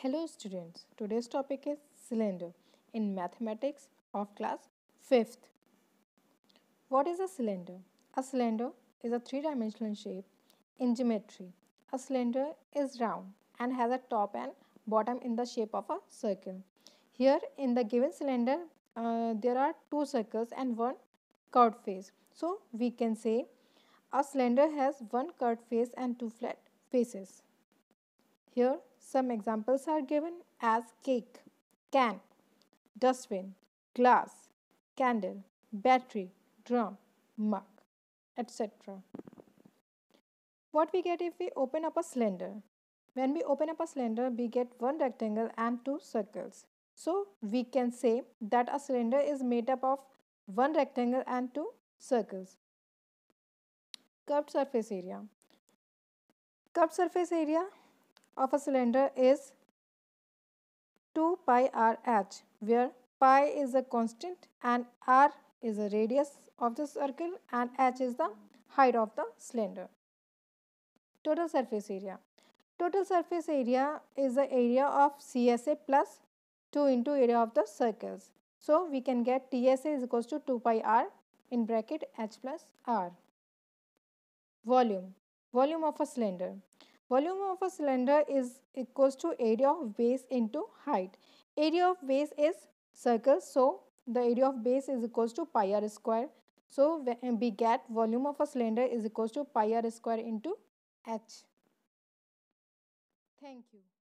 Hello students, today's topic is cylinder in mathematics of class 5th. What is a cylinder? A cylinder is a three-dimensional shape in geometry. A cylinder is round and has a top and bottom in the shape of a circle. Here in the given cylinder, uh, there are two circles and one curved face. So we can say a cylinder has one curved face and two flat faces. Here some examples are given as cake, can, dustbin, glass, candle, battery, drum, mug, etc. What we get if we open up a cylinder? When we open up a cylinder, we get one rectangle and two circles. So we can say that a cylinder is made up of one rectangle and two circles. Curved surface area. Curved surface area of a cylinder is 2 pi r h where pi is a constant and r is a radius of the circle and h is the height of the cylinder. Total surface area. Total surface area is the area of CSA plus 2 into area of the circles. So, we can get TSA is equals to 2 pi r in bracket h plus r. Volume. Volume of a cylinder. Volume of a cylinder is equals to area of base into height. Area of base is circle. So, the area of base is equals to pi r square. So, we get volume of a cylinder is equals to pi r square into h. Thank you.